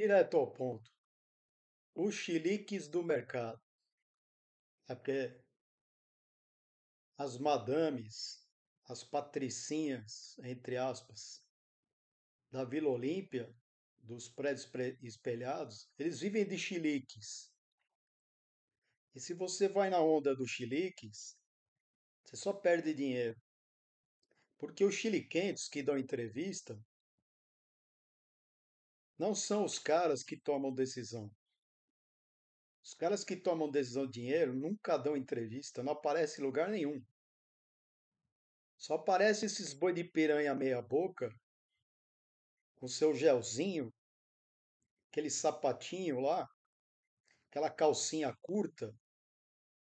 direto ao ponto. Os chiliques do mercado. É porque as madames, as patricinhas, entre aspas, da Vila Olímpia, dos prédios espelhados, eles vivem de chiliques. E se você vai na onda dos chiliques, você só perde dinheiro. Porque os chiliquentos que dão entrevista não são os caras que tomam decisão. Os caras que tomam decisão de dinheiro nunca dão entrevista, não aparece em lugar nenhum. Só aparece esses boi de piranha meia boca, com seu gelzinho, aquele sapatinho lá, aquela calcinha curta.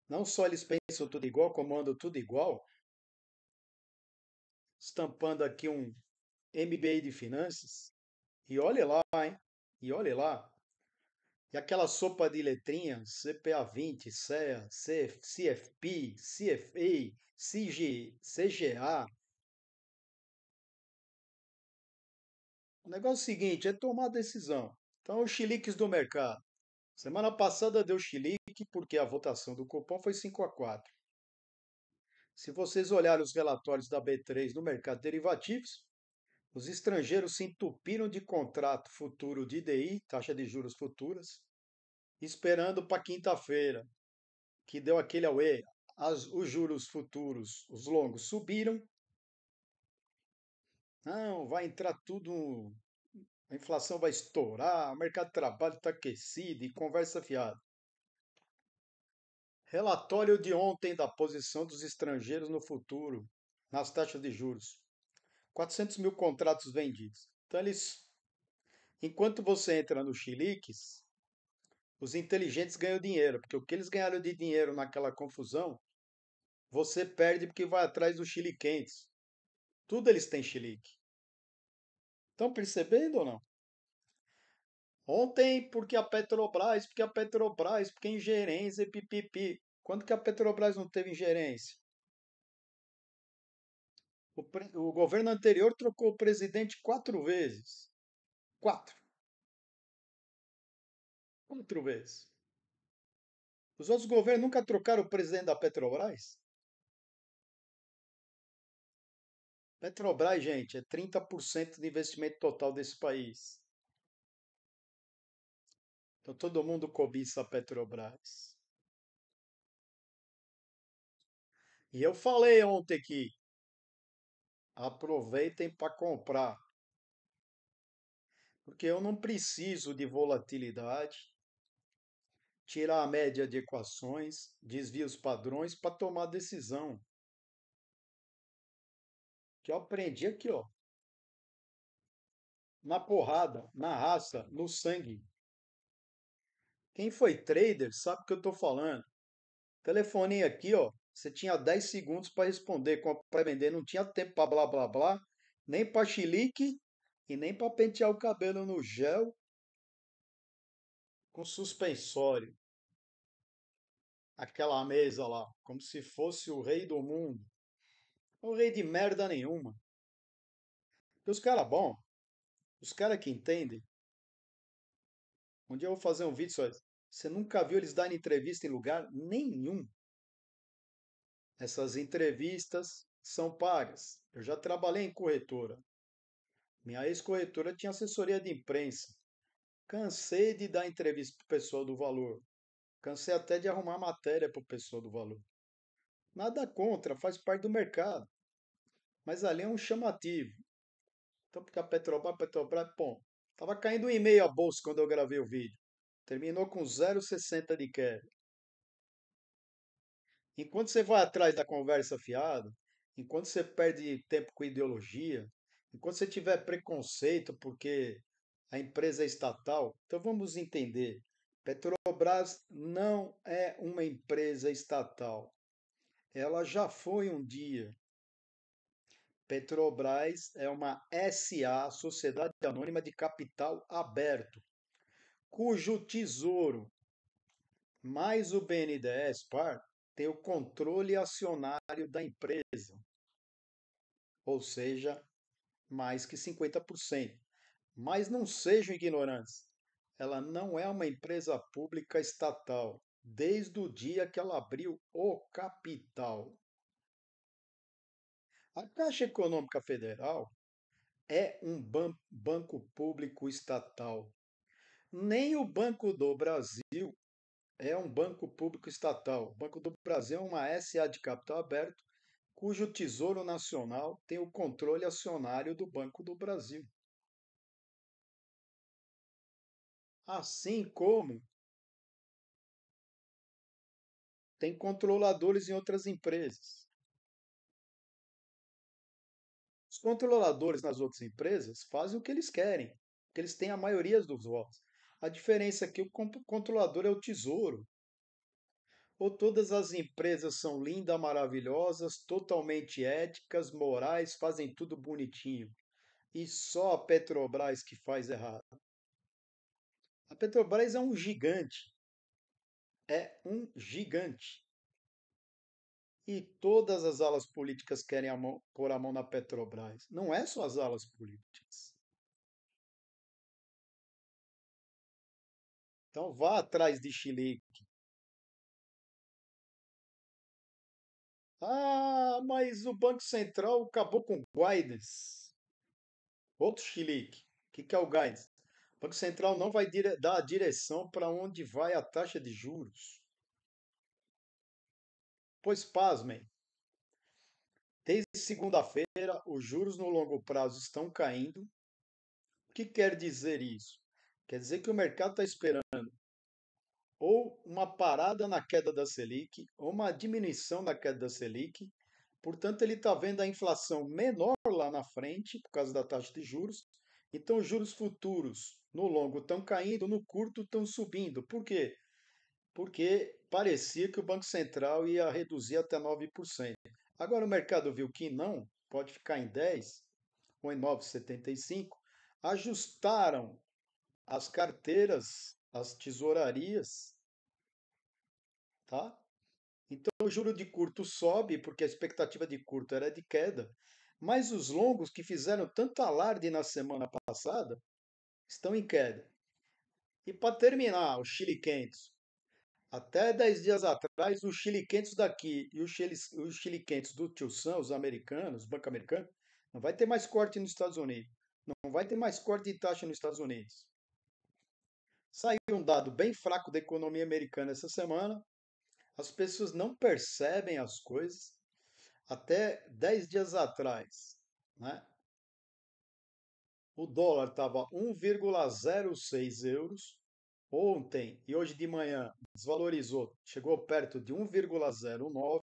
Não só eles pensam tudo igual, comandam tudo igual. Estampando aqui um MBA de finanças. E olhe lá, hein? E olhe lá. E aquela sopa de letrinhas, CPA20, CEA, CF, CFP, CFA, CG, CGA. O negócio é o seguinte, é tomar decisão. Então, é os chiliques do mercado. Semana passada deu chilique porque a votação do cupom foi 5 a 4. Se vocês olharem os relatórios da B3 no mercado de derivativos, os estrangeiros se entupiram de contrato futuro de DI, taxa de juros futuras, esperando para quinta-feira, que deu aquele away. As, os juros futuros, os longos, subiram. Não, vai entrar tudo, a inflação vai estourar, o mercado de trabalho está aquecido e conversa fiada. Relatório de ontem da posição dos estrangeiros no futuro, nas taxas de juros. 400 mil contratos vendidos. Então, eles, enquanto você entra no Chiliques, os inteligentes ganham dinheiro, porque o que eles ganharam de dinheiro naquela confusão, você perde porque vai atrás dos chiliquentes. Tudo eles têm chilique. Estão percebendo ou não? Ontem, porque a Petrobras, porque a Petrobras, porque a ingerência, pipipi. Quando que a Petrobras não teve ingerência? O, pre... o governo anterior trocou o presidente quatro vezes. Quatro. Quatro vezes. Os outros governos nunca trocaram o presidente da Petrobras? Petrobras, gente, é 30% do investimento total desse país. Então todo mundo cobiça a Petrobras. E eu falei ontem que aproveitem para comprar. Porque eu não preciso de volatilidade, tirar a média de equações, desvios padrões para tomar decisão. Que eu aprendi aqui, ó. Na porrada, na raça, no sangue. Quem foi trader sabe o que eu estou falando. Telefoninho aqui, ó. Você tinha 10 segundos para responder, para vender, não tinha tempo para blá blá blá, nem para xilique e nem para pentear o cabelo no gel com suspensório. Aquela mesa lá, como se fosse o rei do mundo. O rei de merda nenhuma. E os caras bom, os caras que entendem. Um dia eu vou fazer um vídeo só. Você nunca viu eles darem entrevista em lugar nenhum. Essas entrevistas são pagas. Eu já trabalhei em corretora. Minha ex-corretora tinha assessoria de imprensa. Cansei de dar entrevista para o pessoal do valor. Cansei até de arrumar matéria para o pessoal do valor. Nada contra, faz parte do mercado. Mas ali é um chamativo. Então, porque a Petrobras, Petrobras, bom, estava caindo um e-mail a bolsa quando eu gravei o vídeo. Terminou com 0,60 de queda. Enquanto você vai atrás da conversa fiada, enquanto você perde tempo com ideologia, enquanto você tiver preconceito porque a empresa é estatal, então vamos entender. Petrobras não é uma empresa estatal. Ela já foi um dia. Petrobras é uma SA, Sociedade Anônima de Capital Aberto, cujo tesouro mais o BNDES Par tem o controle acionário da empresa, ou seja, mais que 50%. Mas não sejam ignorantes, ela não é uma empresa pública estatal desde o dia que ela abriu o capital. A Caixa Econômica Federal é um ban banco público estatal. Nem o Banco do Brasil é um banco público estatal. O Banco do Brasil é uma SA de capital aberto, cujo Tesouro Nacional tem o controle acionário do Banco do Brasil. Assim como tem controladores em outras empresas. Os controladores nas outras empresas fazem o que eles querem, porque eles têm a maioria dos votos. A diferença é que o controlador é o tesouro. Ou todas as empresas são lindas, maravilhosas, totalmente éticas, morais, fazem tudo bonitinho. E só a Petrobras que faz errado. A Petrobras é um gigante. É um gigante. E todas as alas políticas querem a mão, pôr a mão na Petrobras. Não é só as alas políticas. Então vá atrás de Chilique. Ah, mas o Banco Central acabou com Guides. Outro Chilique. O que, que é o Guides? O Banco Central não vai dar a direção para onde vai a taxa de juros. Pois pasmem. Desde segunda-feira, os juros no longo prazo estão caindo. O que quer dizer isso? Quer dizer que o mercado está esperando ou uma parada na queda da Selic, ou uma diminuição na queda da Selic. Portanto, ele está vendo a inflação menor lá na frente, por causa da taxa de juros. Então, os juros futuros no longo estão caindo, no curto estão subindo. Por quê? Porque parecia que o Banco Central ia reduzir até 9%. Agora o mercado viu que não, pode ficar em 10 ou em 9,75. Ajustaram as carteiras as tesourarias, tá? Então o juro de curto sobe porque a expectativa de curto era de queda, mas os longos que fizeram tanto alarde na semana passada estão em queda. E para terminar, o Chile 500. Até 10 dias atrás, o Chile 500 daqui e o Chile, o Chile 500 do Tio Sam, os americanos, banco americano, não vai ter mais corte nos Estados Unidos. Não vai ter mais corte de taxa nos Estados Unidos. Saiu um dado bem fraco da economia americana essa semana. As pessoas não percebem as coisas até 10 dias atrás, né? O dólar estava 1,06 euros ontem e hoje de manhã desvalorizou, chegou perto de 1,09.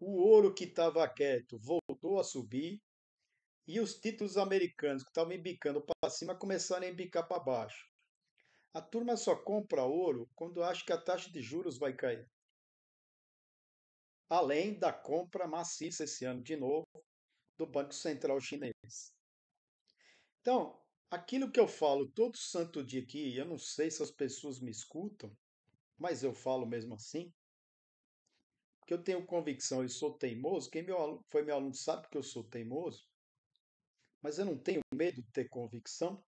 O ouro que estava quieto voltou a subir e os títulos americanos que estavam embicando para cima começaram a embicar para baixo. A turma só compra ouro quando acha que a taxa de juros vai cair. Além da compra maciça esse ano, de novo, do Banco Central Chinês. Então, aquilo que eu falo todo santo dia aqui, eu não sei se as pessoas me escutam, mas eu falo mesmo assim, que eu tenho convicção, eu sou teimoso, quem meu foi meu aluno sabe que eu sou teimoso, mas eu não tenho medo de ter convicção,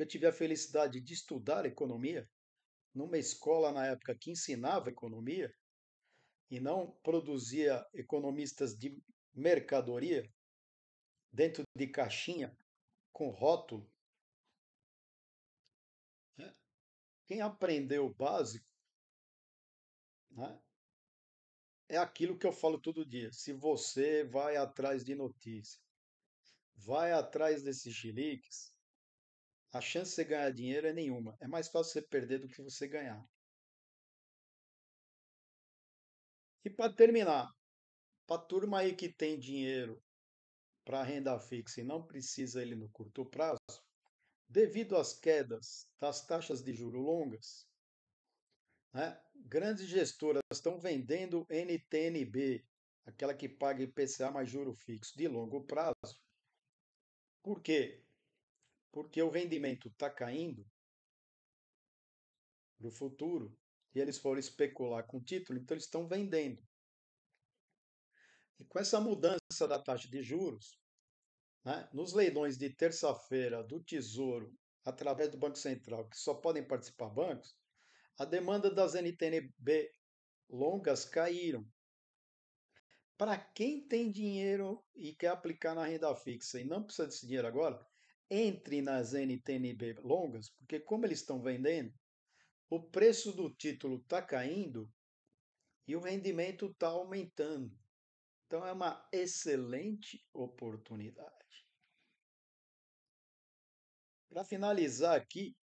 eu tive a felicidade de estudar economia numa escola na época que ensinava economia e não produzia economistas de mercadoria dentro de caixinha com rótulo. Né? Quem aprendeu o básico né? é aquilo que eu falo todo dia. Se você vai atrás de notícias vai atrás desses chiliques, a chance de você ganhar dinheiro é nenhuma. É mais fácil você perder do que você ganhar. E para terminar, para a turma aí que tem dinheiro para renda fixa e não precisa ele no curto prazo, devido às quedas das taxas de juro longas, né, grandes gestoras estão vendendo NTNB, aquela que paga IPCA mais juro fixo de longo prazo. Por quê? porque o rendimento está caindo para o futuro e eles foram especular com o título, então eles estão vendendo. E com essa mudança da taxa de juros, né, nos leilões de terça-feira do Tesouro, através do Banco Central, que só podem participar bancos, a demanda das NTNB longas caíram. Para quem tem dinheiro e quer aplicar na renda fixa e não precisa desse dinheiro agora, entre nas NTNB longas, porque como eles estão vendendo, o preço do título está caindo e o rendimento está aumentando. Então é uma excelente oportunidade. Para finalizar aqui,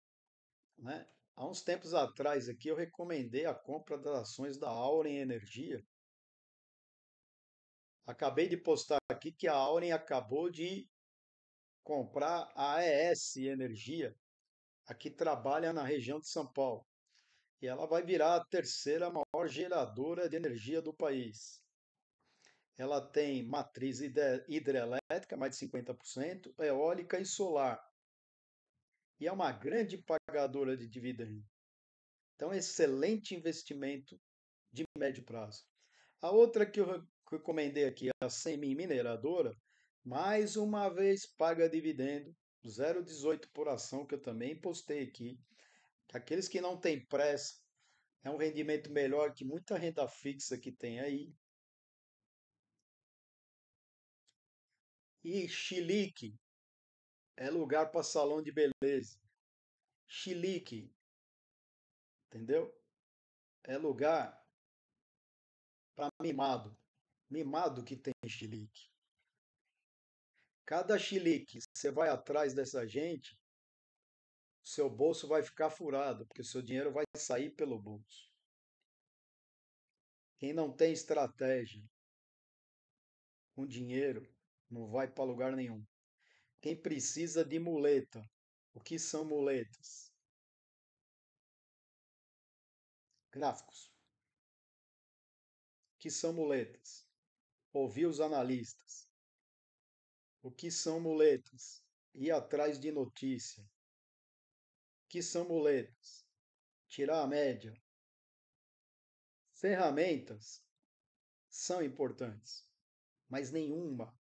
né, há uns tempos atrás aqui eu recomendei a compra das ações da Auren Energia. Acabei de postar aqui que a Auren acabou de comprar a AES Energia, a que trabalha na região de São Paulo. E ela vai virar a terceira maior geradora de energia do país. Ela tem matriz hidrelétrica, mais de 50%, eólica e solar. E é uma grande pagadora de dividendos. Então, excelente investimento de médio prazo. A outra que eu recomendei aqui, a Semi Mineradora, mais uma vez paga dividendo, 0,18 por ação, que eu também postei aqui. Aqueles que não têm pressa, é um rendimento melhor que muita renda fixa que tem aí. E Chilique é lugar para salão de beleza. Chilique, entendeu? É lugar para mimado. Mimado que tem Chilique. Cada chilique você vai atrás dessa gente, seu bolso vai ficar furado, porque seu dinheiro vai sair pelo bolso. Quem não tem estratégia com dinheiro não vai para lugar nenhum. Quem precisa de muleta, o que são muletas? Gráficos. O que são muletas? Ouvi os analistas. O que são muletas? Ir atrás de notícia. O que são muletas? Tirar a média. Ferramentas são importantes, mas nenhuma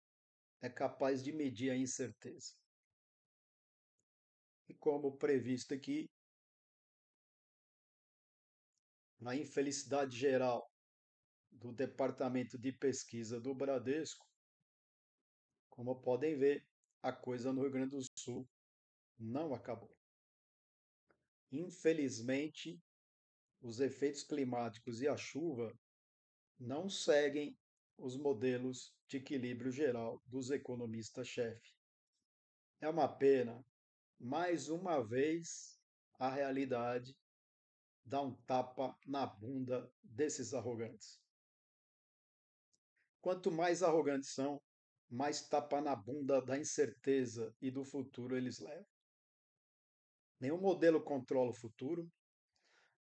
é capaz de medir a incerteza. E como previsto aqui, na infelicidade geral do Departamento de Pesquisa do Bradesco, como podem ver, a coisa no Rio Grande do Sul não acabou. Infelizmente, os efeitos climáticos e a chuva não seguem os modelos de equilíbrio geral dos economistas-chefe. É uma pena, mais uma vez, a realidade dá um tapa na bunda desses arrogantes. Quanto mais arrogantes são, mais tapa na bunda da incerteza e do futuro eles levam. Nenhum modelo controla o futuro,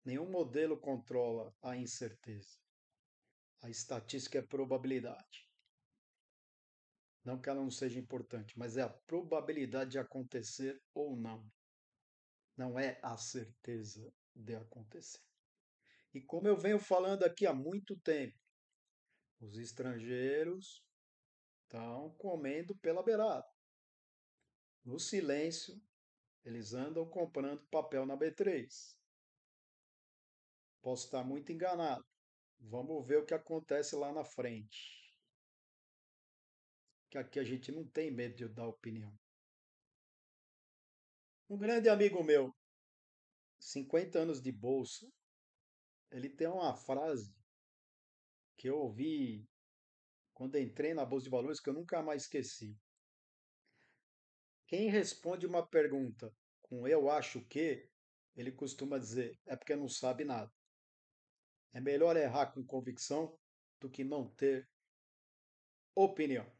nenhum modelo controla a incerteza. A estatística é probabilidade. Não que ela não seja importante, mas é a probabilidade de acontecer ou não. Não é a certeza de acontecer. E como eu venho falando aqui há muito tempo, os estrangeiros estão comendo pela beirada. No silêncio, eles andam comprando papel na B3. Posso estar muito enganado. Vamos ver o que acontece lá na frente. Que aqui a gente não tem medo de dar opinião. Um grande amigo meu, 50 anos de bolsa, ele tem uma frase que eu ouvi quando entrei na Bolsa de Valores que eu nunca mais esqueci. Quem responde uma pergunta com eu acho que, ele costuma dizer é porque não sabe nada. É melhor errar com convicção do que não ter opinião.